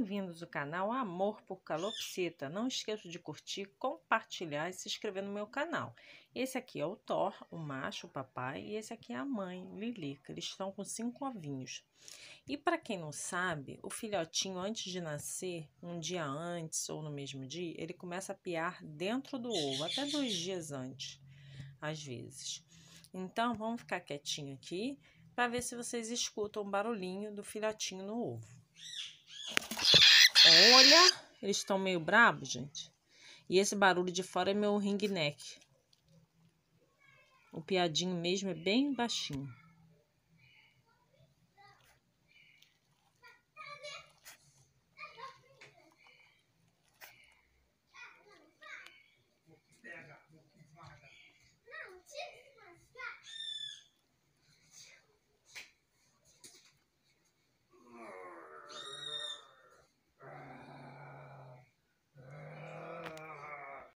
Bem-vindos ao canal Amor por Calopsita. Não esqueça de curtir, compartilhar e se inscrever no meu canal. Esse aqui é o Thor, o macho, o papai, e esse aqui é a mãe, Lilica. Eles estão com cinco ovinhos. E para quem não sabe, o filhotinho antes de nascer, um dia antes ou no mesmo dia, ele começa a piar dentro do ovo, até dois dias antes, às vezes. Então, vamos ficar quietinho aqui para ver se vocês escutam o barulhinho do filhotinho no ovo. Eles estão meio bravos, gente. E esse barulho de fora é meu ring-neck. O piadinho mesmo é bem baixinho.